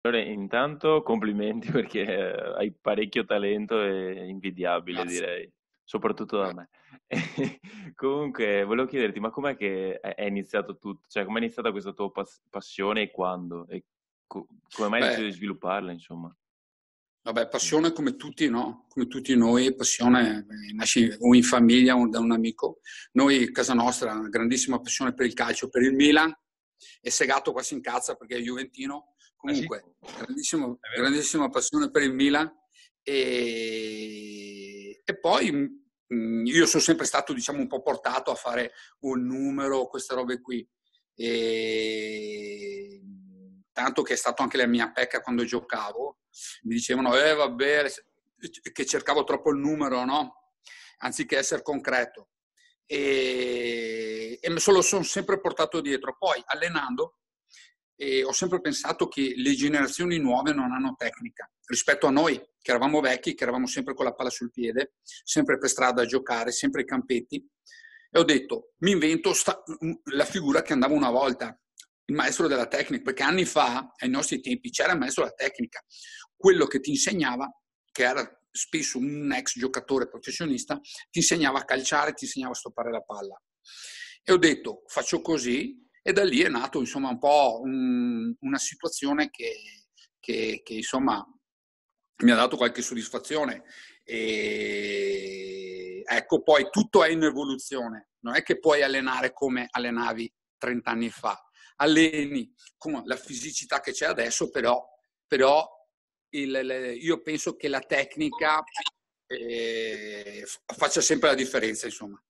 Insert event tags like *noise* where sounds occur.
Allora, intanto complimenti *laughs* perché eh, hai parecchio talento e invidiabile, Grazie. direi, soprattutto da me. *laughs* Comunque, volevo chiederti, ma com'è che è iniziato tutto? Cioè, com'è iniziata questa tua pas- passione e quando? E co- come mai hai deciso Beh, di svilupparla, insomma? vabbè, passione come tutti, no? Come tutti noi, passione eh, nasce o in famiglia o da un amico. Noi, casa nostra, una grandissima passione per il calcio, per il Milan e Segato qua si incazza perché è Juventino. Ah, comunque, grandissima passione per il Milan. E, e poi mm, mm, io sono sempre stato diciamo, un po' portato a fare un numero, queste robe qui. E... Tanto che è stata anche la mia pecca quando giocavo, mi dicevano, eh vabbè, che cercavo troppo il numero, no? Anziché essere concreto. E e me lo sono sempre portato dietro. Poi allenando eh, ho sempre pensato che le generazioni nuove non hanno tecnica rispetto a noi che eravamo vecchi, che eravamo sempre con la palla sul piede, sempre per strada a giocare, sempre ai campetti. E ho detto, mi invento sta- mm, la figura che andava una volta, il maestro della tecnica, perché anni fa, ai nostri tempi, c'era il maestro della tecnica. Quello che ti insegnava, che era spesso un ex giocatore professionista, ti insegnava a calciare, ti insegnava a stoppare la palla. E ho detto, faccio così, e da lì è nato insomma un po' un, una situazione che, che, che, insomma mi ha dato qualche soddisfazione. E ecco, poi tutto è in evoluzione, non è che puoi allenare come allenavi 30 anni fa. Alleni con la fisicità che c'è adesso, però, però il, il, io penso che la tecnica eh, faccia sempre la differenza, insomma.